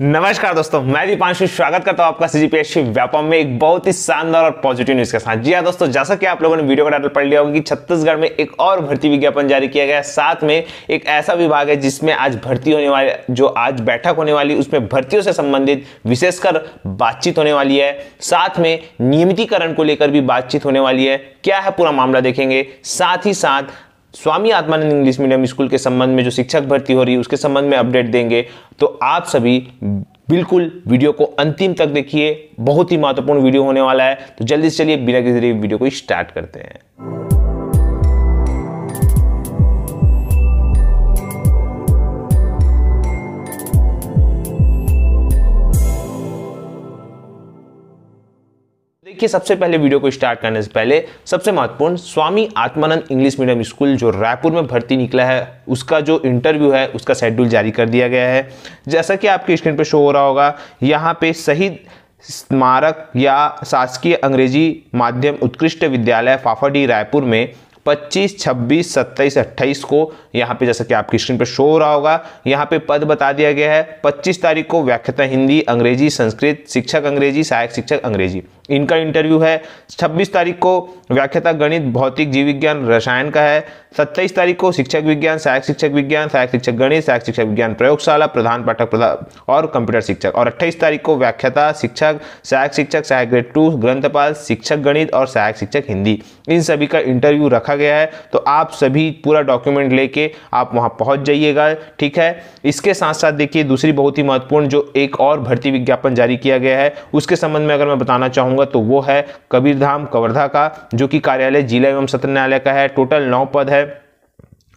नमस्कार दोस्तों मैं दीपांशु स्वागत करता हूं आपका सी जी व्यापम में एक बहुत ही शानदार और पॉजिटिव न्यूज के साथ जी हाँ दोस्तों जैसा कि आप लोगों ने वीडियो का टाइटल पढ़ लिया होगा कि छत्तीसगढ़ में एक और भर्ती विज्ञापन जारी किया गया है साथ में एक ऐसा विभाग है जिसमें आज भर्ती होने वाले जो आज बैठक होने वाली उसमें भर्तियों से संबंधित विशेषकर बातचीत होने वाली है साथ में नियमितीकरण को लेकर भी बातचीत होने वाली है क्या है पूरा मामला देखेंगे साथ ही साथ Swami Atmanand English medium school के संबंध में जो शिक्षक भर्ती हो रही है उसके संबंध में अपडेट देंगे तो आप सभी बिल्कुल वीडियो को अंतिम तक देखिए बहुत ही महत्वपूर्ण वीडियो होने वाला है तो जल्दी से चलिए बिना किसी वीडियो को स्टार्ट करते हैं देखिए सबसे पहले वीडियो को स्टार्ट करने से पहले सबसे महत्वपूर्ण Swami Atmanand English medium school जो रायपुर में भर्ती निकला है उसका जो इंटरव्यू है उसका शेड्यूल जारी कर दिया गया है जैसा कि आपके स्क्रीन पर शो हो रहा होगा यहाँ पे शहीद स्मारक या शासकीय अंग्रेजी माध्यम उत्कृष्ट विद्यालय फाफाडी रायपुर में 25, 26, 27, 28 को यहाँ पे जैसा कि आपकी स्क्रीन पे शो हो रहा होगा यहाँ पे पद बता दिया गया है 25 तारीख को व्याख्याता हिंदी अंग्रेजी संस्कृत शिक्षक अंग्रेजी सहायक शिक्षक अंग्रेजी इनका इंटरव्यू है 26 तारीख को व्याख्याता गणित भौतिक जीव विज्ञान रसायन का है 27 तारीख को शिक्षक विज्ञान सहायक शिक्षक विज्ञान सहायक शिक्षक गणित सहायक शिक्षक विज्ञान प्रयोगशाला प्रधान पाठक प्रधान और कंप्यूटर शिक्षक और 28 तारीख को व्याख्याता शिक्षक सहायक शिक्षक सहायक ग्रेड टू ग्रंथपाल शिक्षक गणित और सहायक शिक्षक हिंदी इन सभी का इंटरव्यू रखा गया है तो आप सभी पूरा डॉक्यूमेंट लेके आप वहाँ पहुँच जाइएगा ठीक है इसके साथ साथ देखिए दूसरी बहुत ही महत्वपूर्ण जो एक और भर्ती विज्ञापन जारी किया गया है उसके संबंध में अगर मैं बताना चाहूँ चाहूंगा तो वो है कबीरधाम कवर्धा का जो कि कार्यालय जिला एवं सत्र न्यायालय का है टोटल नौ पद है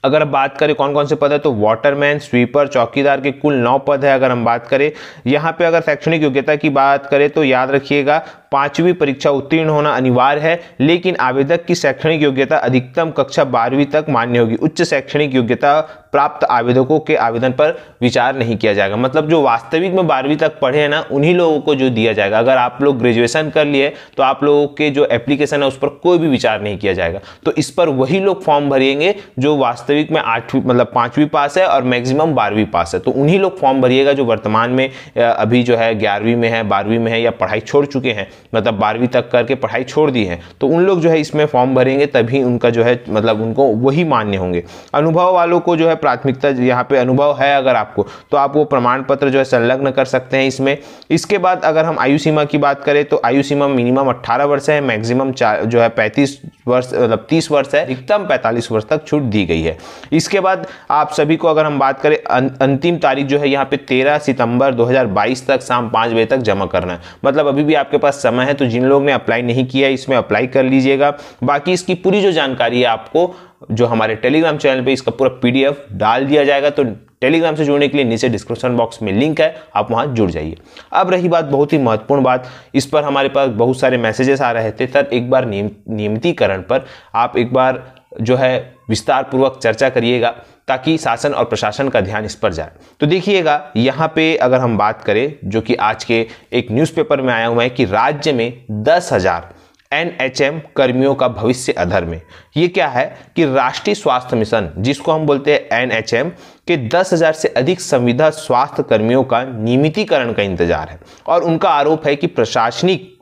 अगर बात करें कौन कौन से पद है तो वाटरमैन स्वीपर चौकीदार के कुल नौ पद है अगर हम बात करें यहाँ पे अगर शैक्षणिक योग्यता की बात करें तो याद रखिएगा पांचवी परीक्षा उत्तीर्ण होना अनिवार्य है लेकिन आवेदक की शैक्षणिक योग्यता अधिकतम कक्षा बारहवीं तक मान्य होगी उच्च शैक्षणिक योग्यता प्राप्त आवेदकों के आवेदन पर विचार नहीं किया जाएगा मतलब जो वास्तविक में बारहवीं तक पढ़े हैं ना उन्हीं लोगों को जो दिया जाएगा अगर आप लोग ग्रेजुएशन कर लिए तो आप लोगों के जो एप्लीकेशन है उस पर कोई भी विचार नहीं किया जाएगा तो इस पर वही लोग फॉर्म भरेंगे जो वास्तविक वास्तविक में आठवीं मतलब पाँचवीं पास है और मैक्सिमम बारहवीं पास है तो उन्हीं लोग फॉर्म भरिएगा जो वर्तमान में अभी जो है ग्यारहवीं में है बारहवीं में है या पढ़ाई छोड़ चुके हैं मतलब बारहवीं तक करके पढ़ाई छोड़ दी है तो उन लोग जो है इसमें फॉर्म भरेंगे तभी उनका जो है मतलब उनको वही मान्य होंगे अनुभव वालों को जो है प्राथमिकता यहाँ पे अनुभव है अगर आपको तो आप वो प्रमाण पत्र जो है संलग्न कर सकते हैं इसमें इसके बाद अगर हम आयु सीमा की बात करें तो आयु सीमा मिनिमम अट्ठारह वर्ष है मैक्सिमम जो है पैंतीस वर्ष मतलब तीस वर्ष है अधिकतम पैंतालीस वर्ष तक छूट दी गई है इसके बाद आप सभी को अगर हम बात करें अं, अंतिम तारीख जो है यहाँ पे तेरह सितंबर 2022 तक शाम पाँच बजे तक जमा करना है मतलब अभी भी आपके पास समय है तो जिन लोगों ने अप्लाई नहीं किया इसमें अप्लाई कर लीजिएगा बाकी इसकी पूरी जो जानकारी है आपको जो हमारे टेलीग्राम चैनल पे इसका पूरा पीडीएफ डाल दिया जाएगा तो टेलीग्राम से जुड़ने के लिए नीचे डिस्क्रिप्शन बॉक्स में लिंक है आप वहां जुड़ जाइए अब रही बात बहुत ही महत्वपूर्ण बात इस पर हमारे पास बहुत सारे मैसेजेस आ रहे थे सर एक बार नियम नियमितीकरण पर आप एक बार जो है विस्तारपूर्वक चर्चा करिएगा ताकि शासन और प्रशासन का ध्यान इस पर जाए तो देखिएगा यहाँ पे अगर हम बात करें जो कि आज के एक न्यूज़पेपर में आया हुआ है कि राज्य में दस हज़ार एम कर्मियों का भविष्य अधर में ये क्या है कि राष्ट्रीय स्वास्थ्य मिशन जिसको हम बोलते हैं एम के 10,000 से अधिक संविदा स्वास्थ्य कर्मियों का नियमितीकरण का इंतजार है और उनका आरोप है कि प्रशासनिक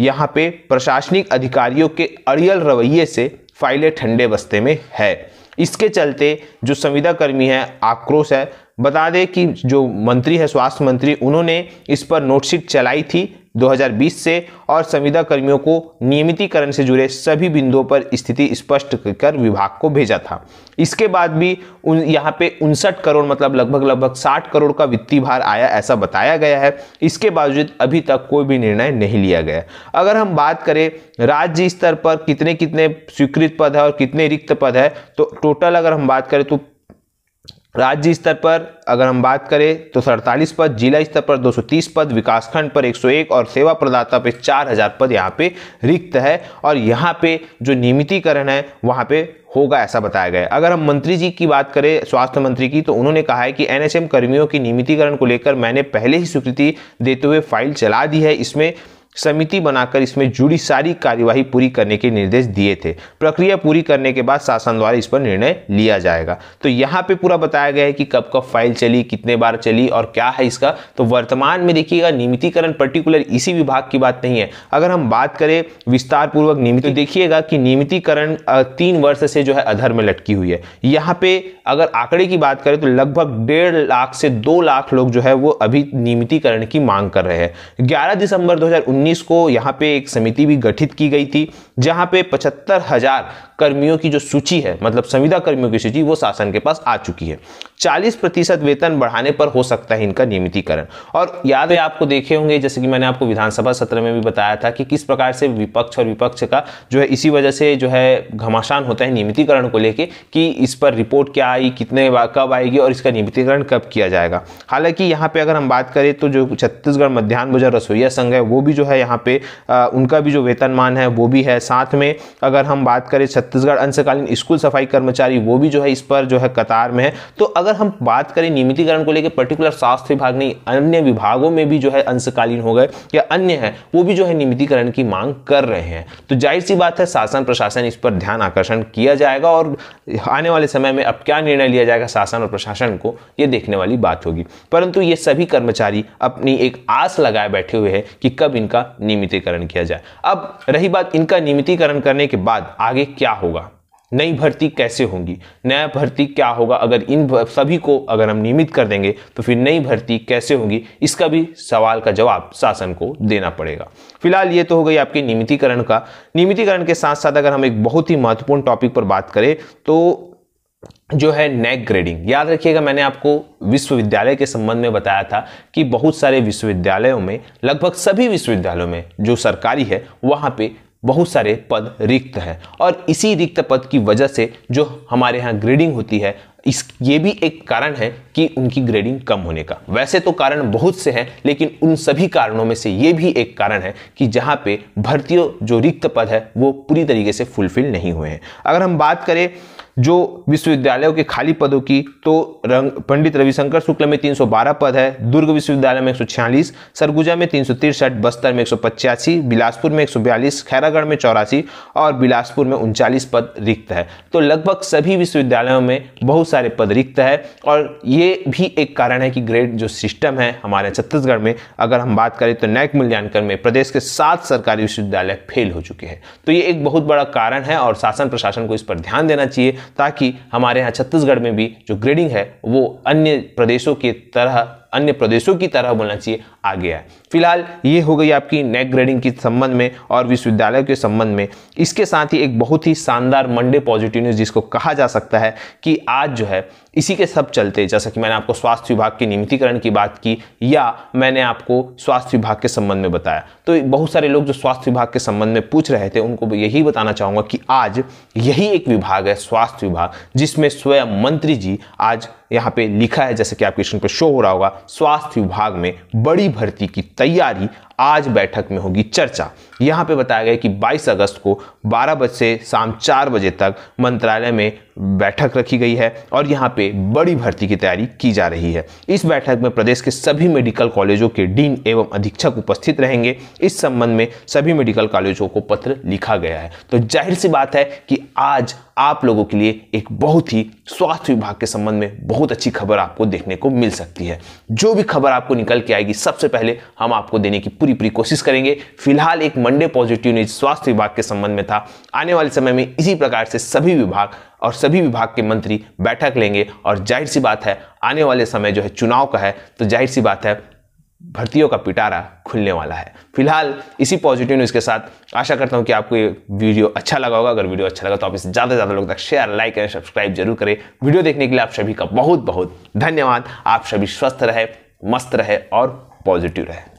यहाँ पे प्रशासनिक अधिकारियों के अड़ियल रवैये से फाइलें ठंडे बस्ते में है इसके चलते जो संविदा कर्मी है आक्रोश है बता दें कि जो मंत्री है स्वास्थ्य मंत्री उन्होंने इस पर नोटशीट चलाई थी 2020 से और संविदा कर्मियों को नियमितीकरण से जुड़े सभी बिंदुओं पर स्थिति स्पष्ट कर विभाग को भेजा था इसके बाद भी उन यहाँ पे उनसठ करोड़ मतलब लगभग लगभग 60 करोड़ का वित्तीय भार आया ऐसा बताया गया है इसके बावजूद अभी तक कोई भी निर्णय नहीं लिया गया अगर हम बात करें राज्य स्तर पर कितने कितने स्वीकृत पद है और कितने रिक्त पद है तो टोटल अगर हम बात करें तो राज्य स्तर पर अगर हम बात करें तो सड़तालीस पद जिला स्तर पर 230 पद विकासखंड पर 101 और सेवा प्रदाता पे 4000 पद यहाँ पे रिक्त है और यहाँ पे जो नियमितीकरण है वहाँ पे होगा ऐसा बताया गया अगर हम मंत्री जी की बात करें स्वास्थ्य मंत्री की तो उन्होंने कहा है कि एनएचएम कर्मियों की नियमितीकरण को लेकर मैंने पहले ही स्वीकृति देते हुए फाइल चला दी है इसमें समिति बनाकर इसमें जुड़ी सारी कार्यवाही पूरी करने के निर्देश दिए थे प्रक्रिया पूरी करने के बाद शासन द्वारा इस पर निर्णय लिया जाएगा तो यहाँ पे पूरा बताया गया है कि कब कब फाइल चली कितने बार चली और क्या है इसका तो वर्तमान में देखिएगा नियमितीकरण पर्टिकुलर इसी विभाग की बात नहीं है अगर हम बात करें विस्तार पूर्वक नियमित तो देखिएगा कि नियमितीकरण तीन वर्ष से जो है अधर में लटकी हुई है यहाँ पे अगर आंकड़े की बात करें तो लगभग डेढ़ लाख से दो लाख लोग जो है वो अभी नियमितीकरण की मांग कर रहे हैं ग्यारह दिसंबर दो 19 को यहाँ पे एक समिति भी गठित की गई थी जहाँ पे पचहत्तर हजार कर्मियों की जो सूची है मतलब संविदा कर्मियों की सूची वो शासन के पास आ चुकी है 40 प्रतिशत वेतन बढ़ाने पर हो सकता है इनका नियमितीकरण और याद है आपको देखे होंगे जैसे कि मैंने आपको विधानसभा सत्र में भी बताया था कि किस प्रकार से विपक्ष और विपक्ष का जो है इसी वजह से जो है घमासान होता है नियमितीकरण को लेकर कि इस पर रिपोर्ट क्या आई कितने कब आएगी और इसका नियमितीकरण कब किया जाएगा हालांकि यहाँ पे अगर हम बात करें तो जो छत्तीसगढ़ मध्यान्ह भोजन रसोईया संघ है वो भी जो है यहाँ पे आ, उनका भी जो वेतनमान है वो भी है साथ में अगर हम बात करें छत्तीसगढ़ अंशकालीन स्कूल सफाई कर्मचारी वो भी जो है इस पर जो है कतार में है तो अगर हम बात करें नियमितीकरण को लेकर पर्टिकुलर स्वास्थ्य विभाग नहीं अन्य विभागों में भी जो है अंशकालीन हो गए या अन्य है वो भी जो है नियमितीकरण की मांग कर रहे हैं तो जाहिर सी बात है शासन प्रशासन इस पर ध्यान आकर्षण किया जाएगा और आने वाले समय में अब क्या निर्णय लिया जाएगा शासन और प्रशासन को ये देखने वाली बात होगी परंतु ये सभी कर्मचारी अपनी एक आस लगाए बैठे हुए हैं कि कब इनका नियमितीकरण किया जाए अब रही बात इनका नियमितीकरण करने के बाद आगे क्या होगा नई भर्ती कैसे होंगी नया भर्ती क्या होगा अगर इन सभी को अगर हम नियमित कर देंगे तो फिर नई भर्ती कैसे होंगी इसका भी सवाल का जवाब शासन को देना पड़ेगा फिलहाल ये तो हो गई आपके नियमितीकरण का नियमितीकरण के साथ साथ अगर हम एक बहुत ही महत्वपूर्ण टॉपिक पर बात करें तो जो है नैक ग्रेडिंग याद रखिएगा मैंने आपको विश्वविद्यालय के संबंध में बताया था कि बहुत सारे विश्वविद्यालयों में लगभग सभी विश्वविद्यालयों में जो सरकारी है वहाँ पे बहुत सारे पद रिक्त हैं और इसी रिक्त पद की वजह से जो हमारे यहाँ ग्रेडिंग होती है इस ये भी एक कारण है कि उनकी ग्रेडिंग कम होने का वैसे तो कारण बहुत से हैं लेकिन उन सभी कारणों में से ये भी एक कारण है कि जहाँ पे भर्तियों जो रिक्त पद है वो पूरी तरीके से फुलफिल नहीं हुए हैं अगर हम बात करें जो विश्वविद्यालयों के खाली पदों की तो रंग पंडित रविशंकर शुक्ल में 312 पद है दुर्ग विश्वविद्यालय में एक सरगुजा में तीन बस्तर में एक बिलासपुर में एक खैरागढ़ में चौरासी और बिलासपुर में उनचालीस पद रिक्त है तो लगभग सभी विश्वविद्यालयों में बहुत सारे पद रिक्त है और ये भी एक कारण है कि ग्रेड जो सिस्टम है हमारे छत्तीसगढ़ में अगर हम बात करें तो नैक मूल्यांकन में प्रदेश के सात सरकारी विश्वविद्यालय फेल हो चुके हैं तो ये एक बहुत बड़ा कारण है और शासन प्रशासन को इस पर ध्यान देना चाहिए ताकि हमारे यहाँ छत्तीसगढ़ में भी जो ग्रेडिंग है वो अन्य प्रदेशों की तरह अन्य प्रदेशों की तरह बोलना चाहिए आ गया है फिलहाल ये हो गई आपकी नेक ग्रेडिंग के संबंध में और विश्वविद्यालय के संबंध में इसके साथ ही एक बहुत ही शानदार मंडे पॉजिटिव न्यूज़ जिसको कहा जा सकता है कि आज जो है इसी के सब चलते जैसा कि मैंने आपको स्वास्थ्य विभाग के नियमितीकरण की बात की या मैंने आपको स्वास्थ्य विभाग के संबंध में बताया तो बहुत सारे लोग जो स्वास्थ्य विभाग के संबंध में पूछ रहे थे उनको यही बताना चाहूँगा कि आज यही एक विभाग है स्वास्थ्य विभाग जिसमें स्वयं मंत्री जी आज यहाँ पे लिखा है जैसे कि आपके स्क्रीन पर शो हो रहा होगा स्वास्थ्य विभाग में बड़ी भर्ती की तैयारी आज बैठक में होगी चर्चा यहाँ पे बताया गया कि 22 अगस्त को 12 बजे से शाम 4 बजे तक मंत्रालय में बैठक रखी गई है और यहाँ पे बड़ी भर्ती की तैयारी की जा रही है इस बैठक में प्रदेश के सभी मेडिकल कॉलेजों के डीन एवं अधीक्षक उपस्थित रहेंगे इस संबंध में सभी मेडिकल कॉलेजों को पत्र लिखा गया है तो जाहिर सी बात है कि आज आप लोगों के लिए एक बहुत ही स्वास्थ्य विभाग के संबंध में बहुत अच्छी खबर आपको देखने को मिल सकती है जो भी खबर आपको निकल के आएगी सबसे पहले हम आपको देने की पूरी पूरी पूरी कोशिश करेंगे फिलहाल एक मंडे पॉजिटिव न्यूज स्वास्थ्य विभाग के संबंध में था आने वाले समय में इसी प्रकार से सभी विभाग और सभी विभाग के मंत्री बैठक लेंगे और जाहिर सी बात है आने वाले समय जो है चुनाव का है तो जाहिर सी बात है भर्तियों का पिटारा खुलने वाला है फिलहाल इसी पॉजिटिव न्यूज़ के साथ आशा करता हूं कि आपको ये वीडियो अच्छा लगा होगा अगर वीडियो अच्छा लगा तो आप इसे ज़्यादा से ज़्यादा लोग तक शेयर लाइक एंड सब्सक्राइब जरूर करें वीडियो देखने के लिए आप सभी का बहुत बहुत धन्यवाद आप सभी स्वस्थ रहे मस्त रहे और पॉजिटिव रहे